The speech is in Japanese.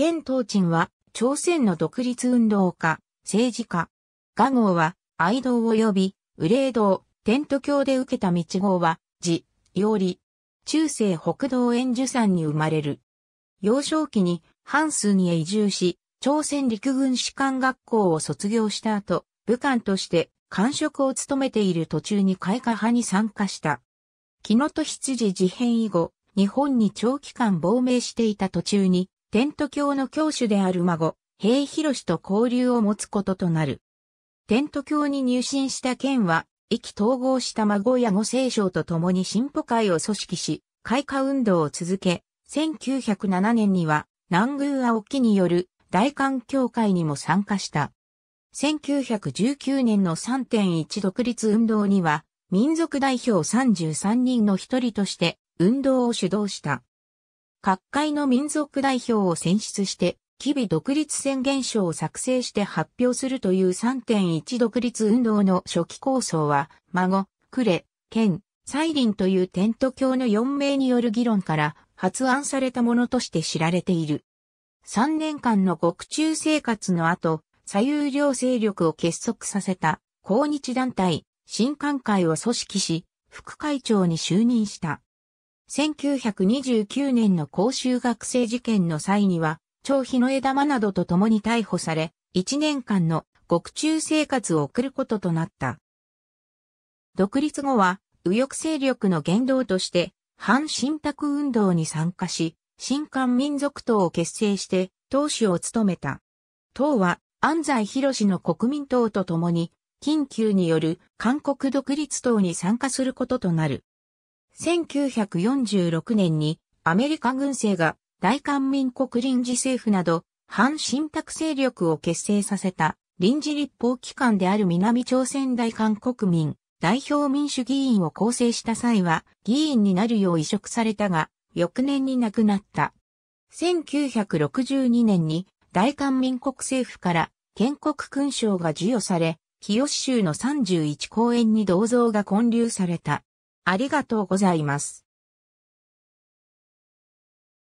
県東鎮は、朝鮮の独立運動家、政治家。画号は、愛道及び、憂道、天ト教で受けた道号は、字、より。中世北道円樹山に生まれる。幼少期に、半数にへ移住し、朝鮮陸軍士官学校を卒業した後、武官として官職を務めている途中に開花派に参加した。木野と羊事変以後、日本に長期間亡命していた途中に、テント教の教主である孫、平博と交流を持つこととなる。テント教に入信した県は、意気統合した孫や五聖章と共に進歩会を組織し、開花運動を続け、1907年には、南宮青木による大韓教会にも参加した。1919年の3.1独立運動には、民族代表33人の一人として運動を主導した。各界の民族代表を選出して、吉備独立宣言書を作成して発表するという3.1独立運動の初期構想は、孫、呉、レ、サイリンというテント教の4名による議論から発案されたものとして知られている。3年間の獄中生活の後、左右両勢力を結束させた、抗日団体、新幹会を組織し、副会長に就任した。1929年の公衆学生事件の際には、張日の枝間などと共に逮捕され、1年間の獄中生活を送ることとなった。独立後は、右翼勢力の言動として、反信託運動に参加し、新韓民族党を結成して、党首を務めた。党は、安西博の国民党と共に、緊急による韓国独立党に参加することとなる。1946年にアメリカ軍政が大韓民国臨時政府など反信託勢力を結成させた臨時立法機関である南朝鮮大韓国民代表民主議員を構成した際は議員になるよう移植されたが翌年に亡くなった。1962年に大韓民国政府から建国勲章が授与され、清州の31公園に銅像が建立された。ありがとうございます。